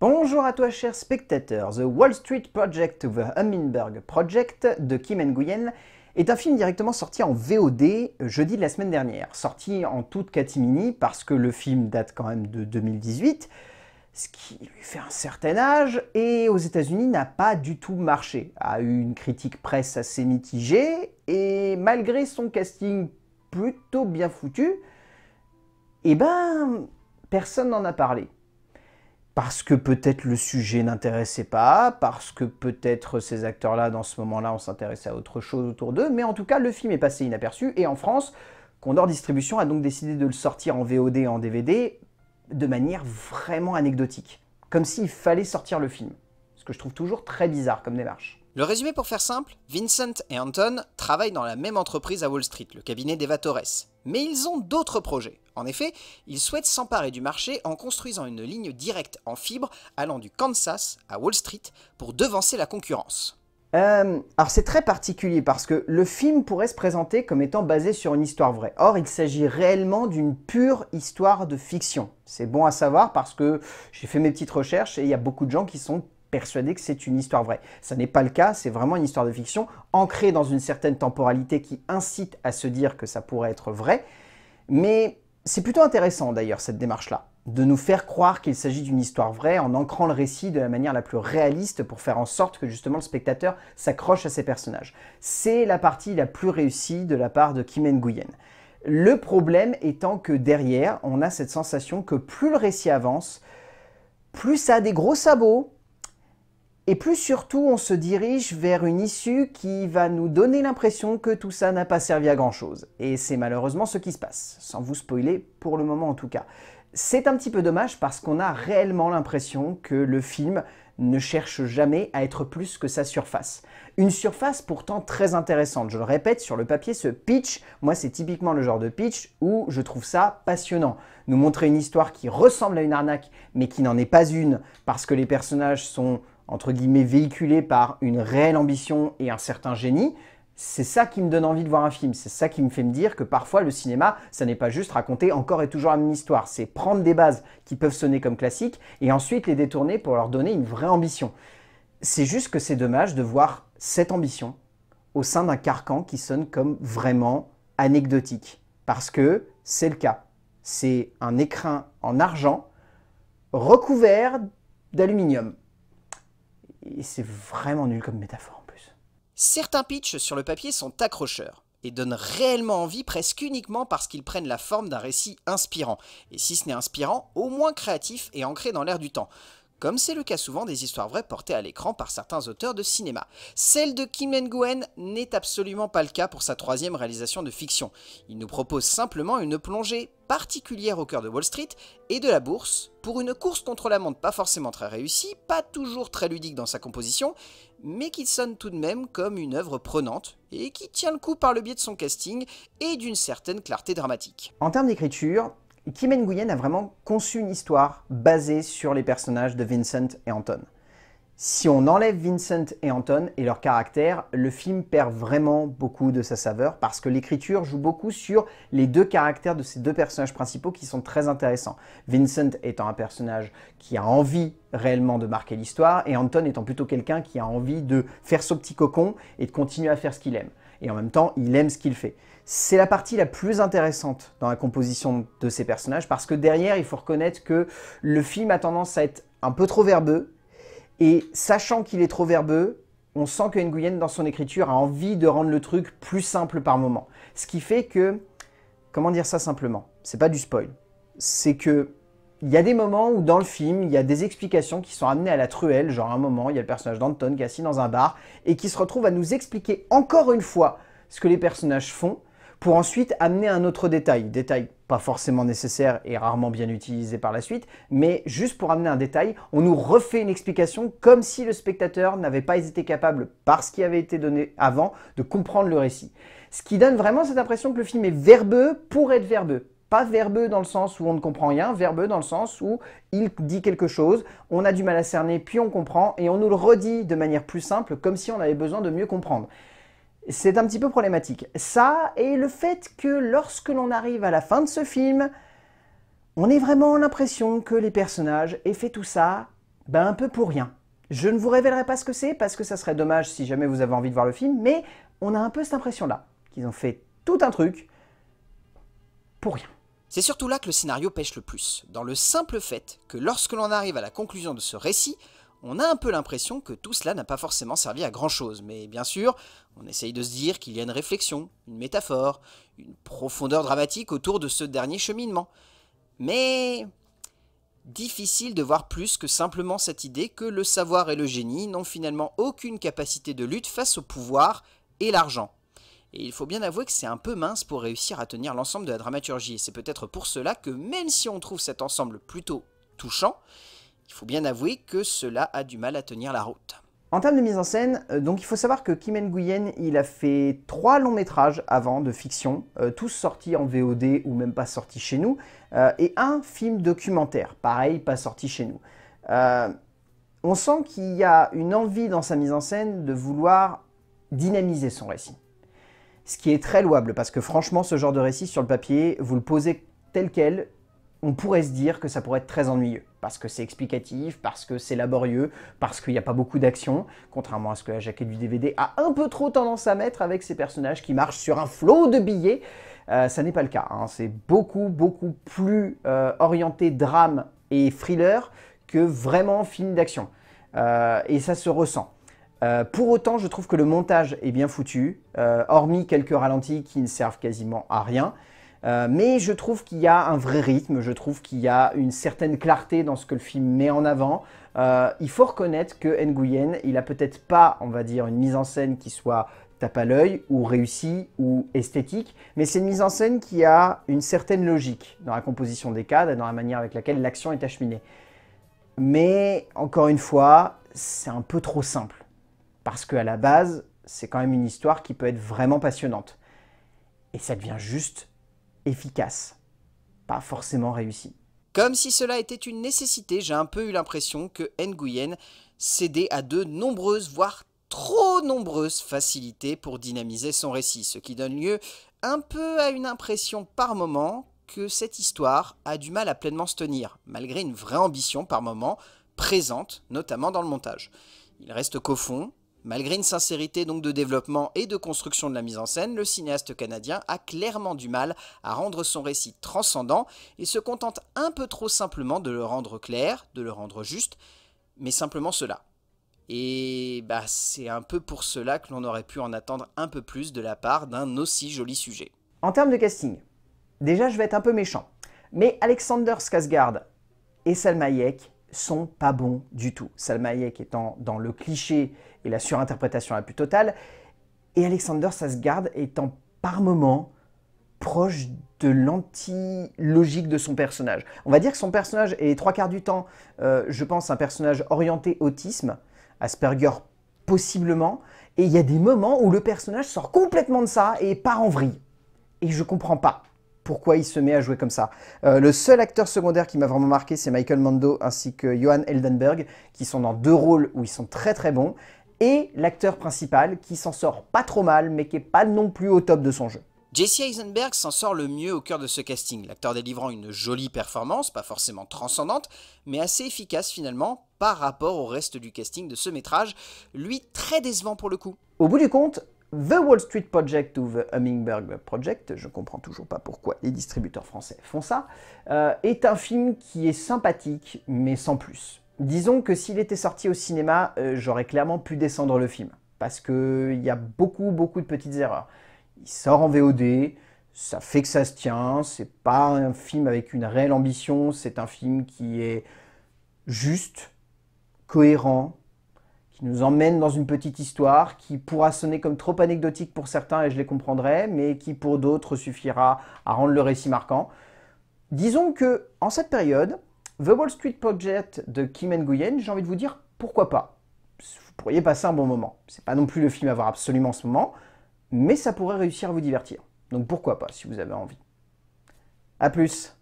Bonjour à toi chers spectateurs, The Wall Street Project ou The Hummingbird Project de Kim Nguyen est un film directement sorti en VOD euh, jeudi de la semaine dernière, sorti en toute catimini parce que le film date quand même de 2018, ce qui lui fait un certain âge, et aux États-Unis n'a pas du tout marché, a eu une critique presse assez mitigée, et malgré son casting plutôt bien foutu, eh ben, personne n'en a parlé parce que peut-être le sujet n'intéressait pas, parce que peut-être ces acteurs-là, dans ce moment-là, on s'intéressait à autre chose autour d'eux, mais en tout cas, le film est passé inaperçu, et en France, Condor Distribution a donc décidé de le sortir en VOD et en DVD de manière vraiment anecdotique, comme s'il fallait sortir le film, ce que je trouve toujours très bizarre comme démarche. Le résumé pour faire simple, Vincent et Anton travaillent dans la même entreprise à Wall Street, le cabinet d'Eva Torres. Mais ils ont d'autres projets. En effet, ils souhaitent s'emparer du marché en construisant une ligne directe en fibre allant du Kansas à Wall Street pour devancer la concurrence. Euh, alors c'est très particulier parce que le film pourrait se présenter comme étant basé sur une histoire vraie. Or, il s'agit réellement d'une pure histoire de fiction. C'est bon à savoir parce que j'ai fait mes petites recherches et il y a beaucoup de gens qui sont persuadé que c'est une histoire vraie. Ça n'est pas le cas, c'est vraiment une histoire de fiction ancrée dans une certaine temporalité qui incite à se dire que ça pourrait être vrai. Mais c'est plutôt intéressant d'ailleurs cette démarche-là, de nous faire croire qu'il s'agit d'une histoire vraie en ancrant le récit de la manière la plus réaliste pour faire en sorte que justement le spectateur s'accroche à ses personnages. C'est la partie la plus réussie de la part de Kim Nguyen. Le problème étant que derrière, on a cette sensation que plus le récit avance, plus ça a des gros sabots, et plus surtout, on se dirige vers une issue qui va nous donner l'impression que tout ça n'a pas servi à grand-chose. Et c'est malheureusement ce qui se passe, sans vous spoiler, pour le moment en tout cas. C'est un petit peu dommage parce qu'on a réellement l'impression que le film ne cherche jamais à être plus que sa surface. Une surface pourtant très intéressante. Je le répète, sur le papier, ce pitch, moi c'est typiquement le genre de pitch où je trouve ça passionnant. Nous montrer une histoire qui ressemble à une arnaque, mais qui n'en est pas une, parce que les personnages sont entre guillemets véhiculé par une réelle ambition et un certain génie, c'est ça qui me donne envie de voir un film, c'est ça qui me fait me dire que parfois le cinéma, ça n'est pas juste raconter encore et toujours la même histoire, c'est prendre des bases qui peuvent sonner comme classiques et ensuite les détourner pour leur donner une vraie ambition. C'est juste que c'est dommage de voir cette ambition au sein d'un carcan qui sonne comme vraiment anecdotique, parce que c'est le cas. C'est un écrin en argent recouvert d'aluminium. Et c'est vraiment nul comme métaphore en plus. Certains pitchs sur le papier sont accrocheurs et donnent réellement envie presque uniquement parce qu'ils prennent la forme d'un récit inspirant. Et si ce n'est inspirant, au moins créatif et ancré dans l'air du temps comme c'est le cas souvent des histoires vraies portées à l'écran par certains auteurs de cinéma. Celle de Kim Nguyen n'est absolument pas le cas pour sa troisième réalisation de fiction. Il nous propose simplement une plongée particulière au cœur de Wall Street et de la bourse, pour une course contre la montre pas forcément très réussie, pas toujours très ludique dans sa composition, mais qui sonne tout de même comme une œuvre prenante et qui tient le coup par le biais de son casting et d'une certaine clarté dramatique. En termes d'écriture, Kim Nguyen a vraiment conçu une histoire basée sur les personnages de Vincent et Anton. Si on enlève Vincent et Anton et leur caractère, le film perd vraiment beaucoup de sa saveur parce que l'écriture joue beaucoup sur les deux caractères de ces deux personnages principaux qui sont très intéressants. Vincent étant un personnage qui a envie réellement de marquer l'histoire et Anton étant plutôt quelqu'un qui a envie de faire son petit cocon et de continuer à faire ce qu'il aime et en même temps, il aime ce qu'il fait. C'est la partie la plus intéressante dans la composition de ces personnages, parce que derrière, il faut reconnaître que le film a tendance à être un peu trop verbeux, et sachant qu'il est trop verbeux, on sent que Nguyen, dans son écriture, a envie de rendre le truc plus simple par moment. Ce qui fait que... Comment dire ça simplement C'est pas du spoil. C'est que il y a des moments où dans le film, il y a des explications qui sont amenées à la truelle, genre à un moment, il y a le personnage d'Anton qui est assis dans un bar et qui se retrouve à nous expliquer encore une fois ce que les personnages font pour ensuite amener un autre détail, détail pas forcément nécessaire et rarement bien utilisé par la suite, mais juste pour amener un détail, on nous refait une explication comme si le spectateur n'avait pas été capable, parce qu'il avait été donné avant, de comprendre le récit. Ce qui donne vraiment cette impression que le film est verbeux pour être verbeux. Pas verbeux dans le sens où on ne comprend rien, verbeux dans le sens où il dit quelque chose, on a du mal à cerner, puis on comprend, et on nous le redit de manière plus simple, comme si on avait besoin de mieux comprendre. C'est un petit peu problématique. Ça, et le fait que lorsque l'on arrive à la fin de ce film, on ait vraiment l'impression que les personnages aient fait tout ça ben, un peu pour rien. Je ne vous révélerai pas ce que c'est, parce que ça serait dommage si jamais vous avez envie de voir le film, mais on a un peu cette impression-là, qu'ils ont fait tout un truc pour rien. C'est surtout là que le scénario pêche le plus, dans le simple fait que lorsque l'on arrive à la conclusion de ce récit, on a un peu l'impression que tout cela n'a pas forcément servi à grand chose, mais bien sûr, on essaye de se dire qu'il y a une réflexion, une métaphore, une profondeur dramatique autour de ce dernier cheminement. Mais difficile de voir plus que simplement cette idée que le savoir et le génie n'ont finalement aucune capacité de lutte face au pouvoir et l'argent. Et il faut bien avouer que c'est un peu mince pour réussir à tenir l'ensemble de la dramaturgie. C'est peut-être pour cela que même si on trouve cet ensemble plutôt touchant, il faut bien avouer que cela a du mal à tenir la route. En termes de mise en scène, euh, donc il faut savoir que Kimen Nguyen, il a fait trois longs métrages avant de fiction, euh, tous sortis en VOD ou même pas sortis chez nous, euh, et un film documentaire, pareil, pas sorti chez nous. on sent qu'il y a une envie dans sa mise en scène de vouloir dynamiser son récit ce qui est très louable, parce que franchement, ce genre de récit sur le papier, vous le posez tel quel, on pourrait se dire que ça pourrait être très ennuyeux, parce que c'est explicatif, parce que c'est laborieux, parce qu'il n'y a pas beaucoup d'action, contrairement à ce que la jaquette du DVD a un peu trop tendance à mettre avec ces personnages qui marchent sur un flot de billets. Euh, ça n'est pas le cas, hein. c'est beaucoup, beaucoup plus euh, orienté drame et thriller que vraiment film d'action. Euh, et ça se ressent. Euh, pour autant, je trouve que le montage est bien foutu, euh, hormis quelques ralentis qui ne servent quasiment à rien. Euh, mais je trouve qu'il y a un vrai rythme, je trouve qu'il y a une certaine clarté dans ce que le film met en avant. il faut reconnaître que Nguyen, il a peut-être pas, on va dire, une mise en scène qui soit tape à l'œil ou réussie ou esthétique, mais c'est une mise en scène qui a une certaine logique dans la composition des cadres et dans la manière avec laquelle l'action est acheminée. Mais encore une fois, c'est un peu trop simple. Parce qu'à la base, c'est quand même une histoire qui peut être vraiment passionnante. Et ça devient juste efficace, pas forcément réussi. Comme si cela était une nécessité, j'ai un peu eu l'impression que Nguyen cédait à de nombreuses, voire trop nombreuses facilités pour dynamiser son récit, ce qui donne lieu un peu à une impression par moment que cette histoire a du mal à pleinement se tenir, malgré une vraie ambition par moment, présente notamment dans le montage. Il reste qu'au fond, Malgré une sincérité donc de développement et de construction de la mise en scène, le cinéaste canadien a clairement du mal à rendre son récit transcendant et se contente un peu trop simplement de le rendre clair, de le rendre juste, mais simplement cela. Et bah c'est un peu pour cela que l'on aurait pu en attendre un peu plus de la part d'un aussi joli sujet. En termes de casting, déjà je vais être un peu méchant, mais Alexander Skarsgård et Salma Hayek, sont pas bons du tout. Salma Hayek étant dans le cliché et la surinterprétation la plus totale, et Alexander Sasgard étant par moments proche de l'anti-logique de son personnage. On va dire que son personnage est trois quarts du temps, euh, je pense, un personnage orienté autisme, Asperger possiblement, et il y a des moments où le personnage sort complètement de ça et part en vrille. Et je comprends pas pourquoi il se met à jouer comme ça. Euh, le seul acteur secondaire qui m'a vraiment marqué, c'est Michael Mando ainsi que Johan Eldenberg, qui sont dans deux rôles où ils sont très très bons, et l'acteur principal qui s'en sort pas trop mal, mais qui est pas non plus au top de son jeu. Jesse Eisenberg s'en sort le mieux au cœur de ce casting, l'acteur délivrant une jolie performance, pas forcément transcendante, mais assez efficace finalement par rapport au reste du casting de ce métrage, lui très décevant pour le coup. Au bout du compte, The Wall Street Project ou The Hummingbird Project, je comprends toujours pas pourquoi les distributeurs français font ça, euh, est un film qui est sympathique, mais sans plus. Disons que s'il était sorti au cinéma, euh, j'aurais clairement pu descendre le film, parce qu'il y a beaucoup, beaucoup de petites erreurs. Il sort en VOD, ça fait que ça se tient, c'est pas un film avec une réelle ambition, c'est un film qui est juste, cohérent, nous emmène dans une petite histoire qui pourra sonner comme trop anecdotique pour certains et je les comprendrai, mais qui pour d'autres suffira à rendre le récit marquant. Disons que, en cette période, The Wall Street Project de Kim Nguyen, j'ai envie de vous dire pourquoi pas. Vous pourriez passer un bon moment. C'est pas non plus le film à voir absolument en ce moment, mais ça pourrait réussir à vous divertir. Donc pourquoi pas si vous avez envie. A plus